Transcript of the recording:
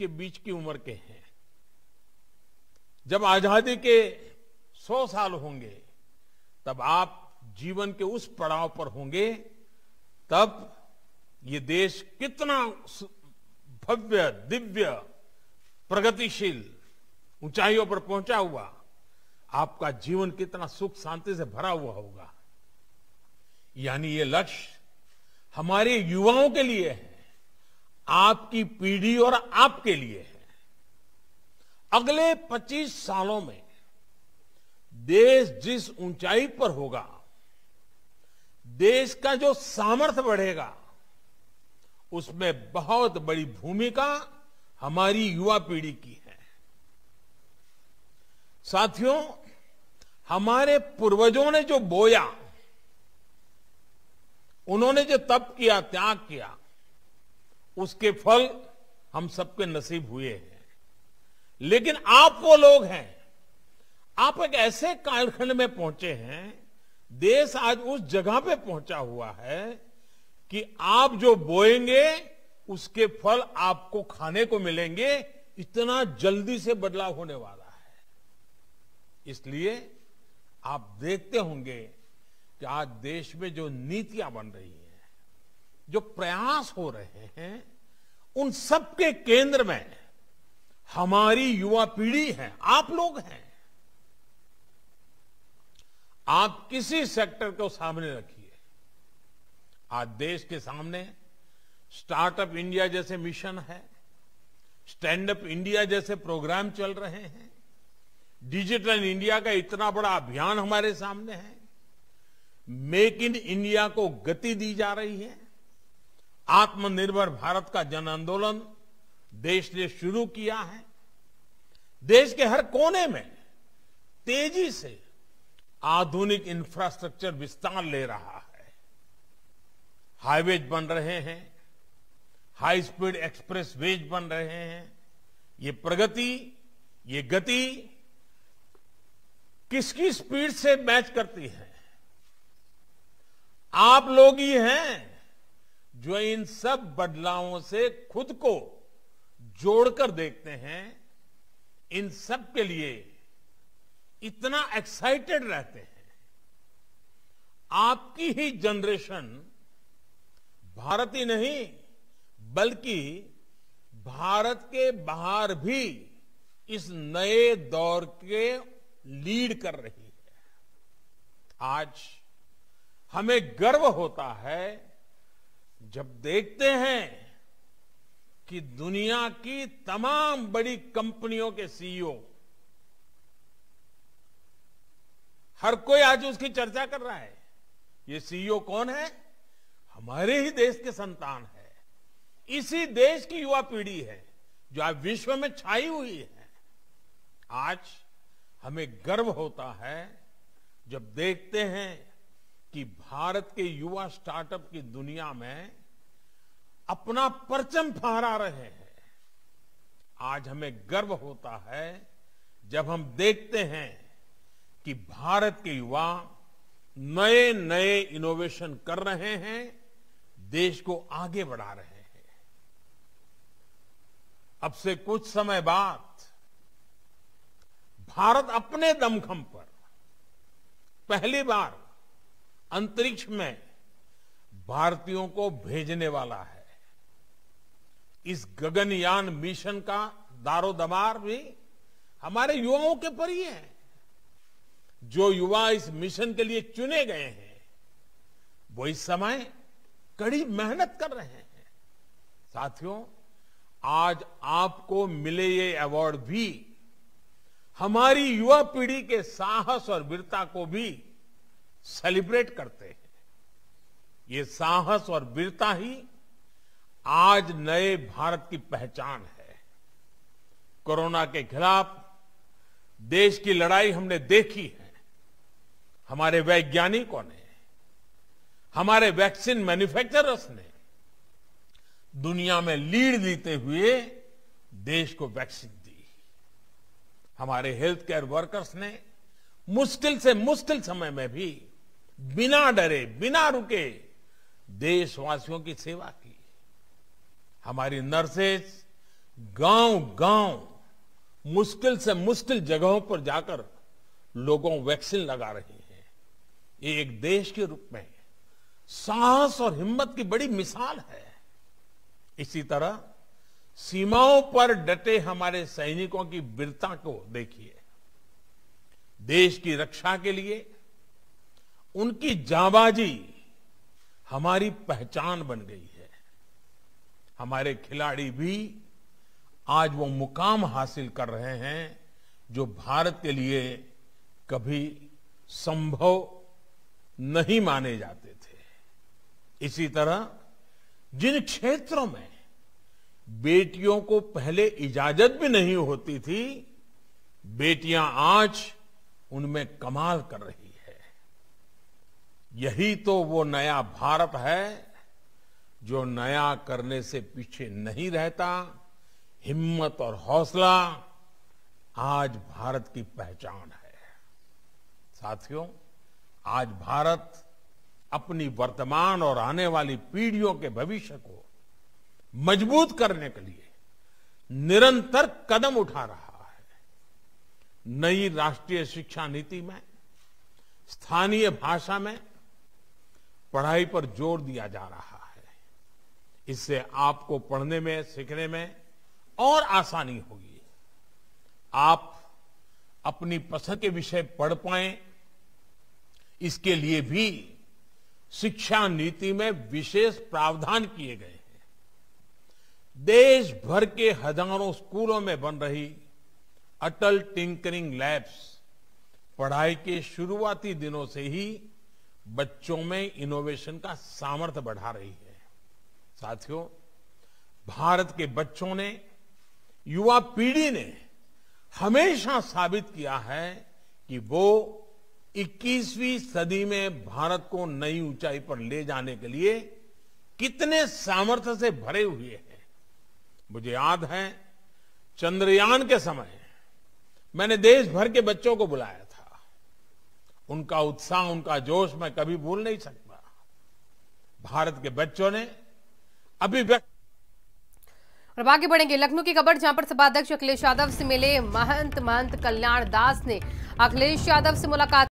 के बीच की उम्र के हैं जब आजादी के सौ साल होंगे तब आप जीवन के उस पड़ाव पर होंगे तब ये देश कितना भव्य दिव्य प्रगतिशील ऊंचाइयों पर पहुंचा हुआ आपका जीवन कितना सुख शांति से भरा हुआ होगा यानी ये लक्ष्य हमारे युवाओं के लिए है आपकी पीढ़ी और आपके लिए है अगले 25 सालों में देश जिस ऊंचाई पर होगा देश का जो सामर्थ्य बढ़ेगा उसमें बहुत बड़ी भूमिका हमारी युवा पीढ़ी की है साथियों हमारे पूर्वजों ने जो बोया उन्होंने जो तप किया त्याग किया उसके फल हम सबके नसीब हुए हैं लेकिन आप वो लोग हैं आप एक ऐसे कालखंड में पहुंचे हैं देश आज उस जगह पे पहुंचा हुआ है कि आप जो बोएंगे उसके फल आपको खाने को मिलेंगे इतना जल्दी से बदलाव होने वाला है इसलिए आप देखते होंगे कि आज देश में जो नीतियां बन रही हैं जो प्रयास हो रहे हैं उन सबके केंद्र में हमारी युवा पीढ़ी है आप लोग हैं आप किसी सेक्टर को सामने रखिए आज देश के सामने स्टार्टअप इंडिया जैसे मिशन है स्टैंड अप इंडिया जैसे प्रोग्राम चल रहे हैं डिजिटल इंडिया का इतना बड़ा अभियान हमारे सामने है मेक इन इंडिया को गति दी जा रही है आत्मनिर्भर भारत का जन आंदोलन देश ने शुरू किया है देश के हर कोने में तेजी से आधुनिक इंफ्रास्ट्रक्चर विस्तार ले रहा है हाईवेज बन रहे हैं हाई स्पीड एक्सप्रेस वेज बन रहे हैं ये प्रगति ये गति किसकी स्पीड से मैच करती है आप लोग ही हैं जो इन सब बदलावों से खुद को जोड़कर देखते हैं इन सब के लिए इतना एक्साइटेड रहते हैं आपकी ही जनरेशन भारत ही नहीं बल्कि भारत के बाहर भी इस नए दौर के लीड कर रही है आज हमें गर्व होता है जब देखते हैं कि दुनिया की तमाम बड़ी कंपनियों के सीईओ हर कोई आज उसकी चर्चा कर रहा है ये सीईओ कौन है हमारे ही देश के संतान है इसी देश की युवा पीढ़ी है जो आज विश्व में छाई हुई है आज हमें गर्व होता है जब देखते हैं कि भारत के युवा स्टार्टअप की दुनिया में अपना परचम फहरा रहे हैं आज हमें गर्व होता है जब हम देखते हैं कि भारत के युवा नए नए इनोवेशन कर रहे हैं देश को आगे बढ़ा रहे हैं अब से कुछ समय बाद भारत अपने दमखम पर पहली बार अंतरिक्ष में भारतीयों को भेजने वाला है इस गगनयान मिशन का दारोदमार भी हमारे युवाओं के पर ही है जो युवा इस मिशन के लिए चुने गए हैं वो इस समय कड़ी मेहनत कर रहे हैं साथियों आज आपको मिले ये अवार्ड भी हमारी युवा पीढ़ी के साहस और वीरता को भी सेलिब्रेट करते हैं ये साहस और वीरता ही आज नए भारत की पहचान है कोरोना के खिलाफ देश की लड़ाई हमने देखी है हमारे वैज्ञानिकों ने हमारे वैक्सीन मैन्युफैक्चरर्स ने दुनिया में लीड लेते हुए देश को वैक्सीन दी हमारे हेल्थ केयर वर्कर्स ने मुश्किल से मुश्किल समय में भी बिना डरे बिना रुके देशवासियों की सेवा की हमारी नर्सेज गांव गांव मुश्किल से मुश्किल जगहों पर जाकर लोगों वैक्सीन लगा रही हैं ये एक देश के रूप में साहस और हिम्मत की बड़ी मिसाल है इसी तरह सीमाओं पर डटे हमारे सैनिकों की वीरता को देखिए देश की रक्षा के लिए उनकी जाबाजी हमारी पहचान बन गई है हमारे खिलाड़ी भी आज वो मुकाम हासिल कर रहे हैं जो भारत के लिए कभी संभव नहीं माने जाते थे इसी तरह जिन क्षेत्रों में बेटियों को पहले इजाजत भी नहीं होती थी बेटियां आज उनमें कमाल कर रही यही तो वो नया भारत है जो नया करने से पीछे नहीं रहता हिम्मत और हौसला आज भारत की पहचान है साथियों आज भारत अपनी वर्तमान और आने वाली पीढ़ियों के भविष्य को मजबूत करने के लिए निरंतर कदम उठा रहा है नई राष्ट्रीय शिक्षा नीति में स्थानीय भाषा में पढ़ाई पर जोर दिया जा रहा है इससे आपको पढ़ने में सीखने में और आसानी होगी आप अपनी पसंद के विषय पढ़ पाए इसके लिए भी शिक्षा नीति में विशेष प्रावधान किए गए हैं देश भर के हजारों स्कूलों में बन रही अटल टिंकरिंग लैब्स पढ़ाई के शुरुआती दिनों से ही बच्चों में इनोवेशन का सामर्थ्य बढ़ा रही है साथियों भारत के बच्चों ने युवा पीढ़ी ने हमेशा साबित किया है कि वो 21वीं सदी में भारत को नई ऊंचाई पर ले जाने के लिए कितने सामर्थ्य से भरे हुए हैं मुझे याद है चंद्रयान के समय मैंने देश भर के बच्चों को बुलाया था उनका उत्साह उनका जोश मैं कभी भूल नहीं सकता भारत के बच्चों ने अभिव्यक्त और आगे बढ़ेंगे लखनऊ की खबर जहां पर अध्यक्ष अखिलेश यादव से मिले महंत महंत कल्याण दास ने अखिलेश यादव से मुलाकात